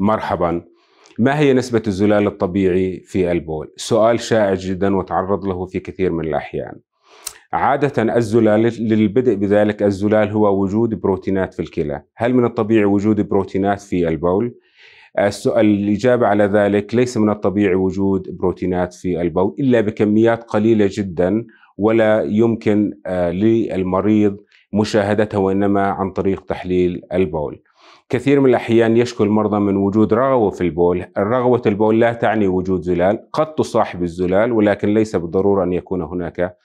مرحبا ما هي نسبة الزلال الطبيعي في البول؟ سؤال شائع جدا وتعرض له في كثير من الأحيان عادة الزلال للبدء بذلك الزلال هو وجود بروتينات في الكلى هل من الطبيعي وجود بروتينات في البول؟ السؤال الإجابة على ذلك ليس من الطبيعي وجود بروتينات في البول إلا بكميات قليلة جدا ولا يمكن آه، للمريض مشاهدتها وإنما عن طريق تحليل البول كثير من الأحيان يشكو المرضى من وجود رغوة في البول الرغوة البول لا تعني وجود زلال قد تصاحب الزلال ولكن ليس بالضرورة أن يكون هناك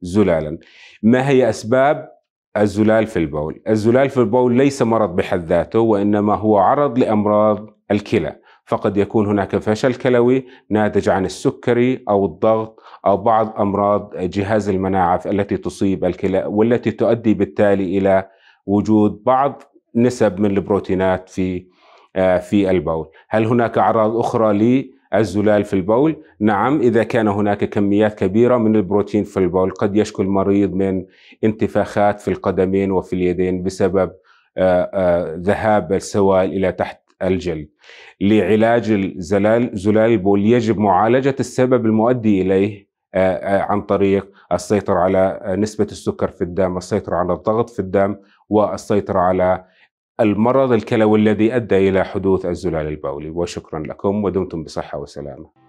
زلالا ما هي أسباب الزلال في البول الزلال في البول ليس مرض بحد ذاته وإنما هو عرض لأمراض الكلى فقد يكون هناك فشل كلوي ناتج عن السكري او الضغط او بعض امراض جهاز المناعه التي تصيب الكلى والتي تؤدي بالتالي الى وجود بعض نسب من البروتينات في آه، في البول. هل هناك اعراض اخرى للزلال في البول؟ نعم اذا كان هناك كميات كبيره من البروتين في البول قد يشكو المريض من انتفاخات في القدمين وفي اليدين بسبب آه، آه، ذهاب السوائل الى تحت الجلد لعلاج الزلال زلال البول يجب معالجة السبب المؤدي إليه آه، آه، عن طريق السيطرة على آه، نسبة السكر في الدم السيطرة على الضغط في الدم والسيطرة على المرض الكلوي الذي أدى إلى حدوث الزلال البولي وشكرا لكم ودمتم بصحة وسلامة